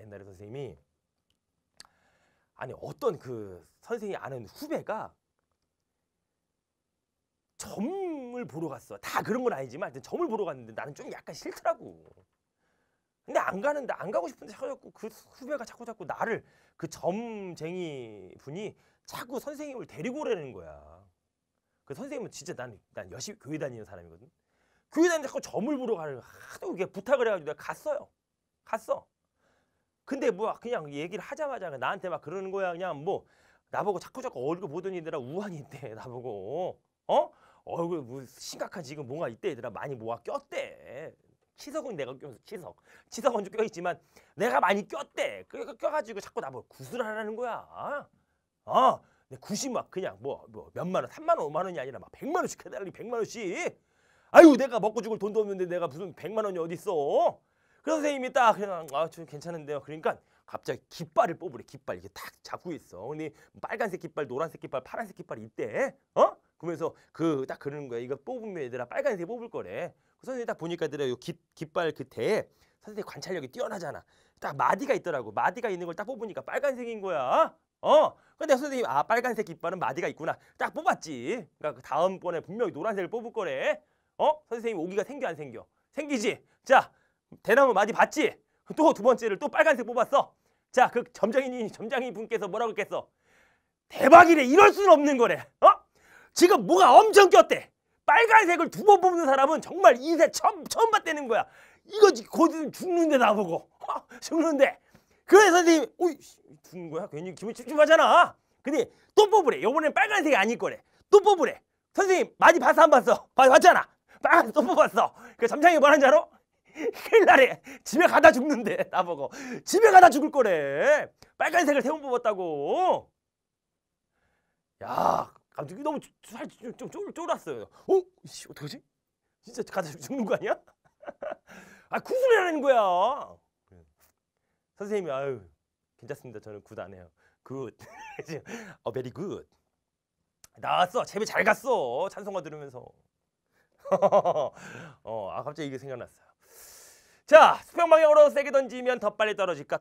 옛날에 선생님이 아니 어떤 그 선생이 아는 후배가 점을 보러 갔어. 다 그런 건 아니지만 하여튼 점을 보러 갔는데 나는 좀 약간 싫더라고. 근데 안 가는데 안 가고 싶은데 자꾸 자꾸 그 후배가 자꾸 자꾸 나를 그 점쟁이 분이 자꾸 선생님을 데리고 오라는 거야. 그 선생님은 진짜 나는 난, 난 열심히 교회 다니는 사람이거든. 교회 다니는 자꾸 점을 보러 가는 하도 이게 부탁을 해가지고 내가 갔어요. 갔어. 근데 뭐 그냥 얘기를 하자마자 나한테 막 그러는 거야 그냥 뭐 나보고 자꾸 자꾸 얼굴 보던 애들아 우한인데 나보고 어? 얼굴 뭐 심각한 지금 뭔가 있대 얘들아 많이 뭐가 꼈대 치석은 내가 껴서 치석 치석은 좀 껴있지만 내가 많이 꼈대 그 껴, 껴가지고 자꾸 나보고 구슬하라는 거야 어? 내 굳이 막 그냥 뭐, 뭐 몇만 원, 삼만 원, 오만 원이 아니라 막 백만 원씩 해달라니 백만 원씩. 아유 내가 먹고 죽을 돈도 없는데 내가 무슨 백만 원이 어딨어? 그 선생님이 딱 그냥 아, 저 괜찮은데요. 그러니까 갑자기 깃발을 뽑으래. 깃발 이게 딱 잡고 있어. 근데 빨간색 깃발, 노란색 깃발, 파란색 깃발 있대. 어? 그러면서 그 딱 그러는 거야. 이거 뽑으면 얘들아 빨간색 뽑을 거래. 그 선생님이 딱 보니까 얘들아 요 깃, 깃발 그 대에 선생님 관찰력이 뛰어나잖아. 딱 마디가 있더라고. 마디가 있는 걸 딱 뽑으니까 빨간색인 거야. 어? 근데 선생님 아 빨간색 깃발은 마디가 있구나. 딱 뽑았지. 그러니까 그 다음번에 분명히 노란색을 뽑을 거래. 어? 선생님 오기가 생겨 안 생겨? 생기지? 자, 대나무 많이 봤지? 또 두 번째를 또 빨간색 뽑았어. 자, 그 점장이 점장이 분께서 뭐라고 했겠어? 대박이래. 이럴 수는 없는 거래. 어? 지금 뭐가 엄청 꼈대. 빨간색을 두 번 뽑는 사람은 정말 인생 처음 처음 봤다는 거야. 이거 곧 죽는데 나보고. 어? 죽는데. 그래 선생님, 오이 죽는 거야? 괜히 기분 찝찝하잖아. 근데 또 뽑으래. 요번엔 빨간색이 아닐 거래. 또 뽑으래. 선생님 많이 봤어 안 봤어? 봤, 봤잖아. 빨간색 또 뽑았어. 그 점장이 뭐라는 줄 알아? 힐날에 집에 가다 죽는데 나보고 집에 가다 죽을 거래 빨간색을 세번 뽑았다고 야감독기 너무 살좀 쫄, 쫄았어요 어? 씨, 어떡하지? 진짜 가다 죽는 거 아니야? 아 구슬이라는 거야 선생님이 아유 괜찮습니다 저는 굿 안 해요 굿 어, 베리 굿 나왔어 재미 잘 갔어 찬송가 들으면서 어, 아 갑자기 이게 생각났어 자 수평 방향으로 세게 던지면 더 빨리 떨어질까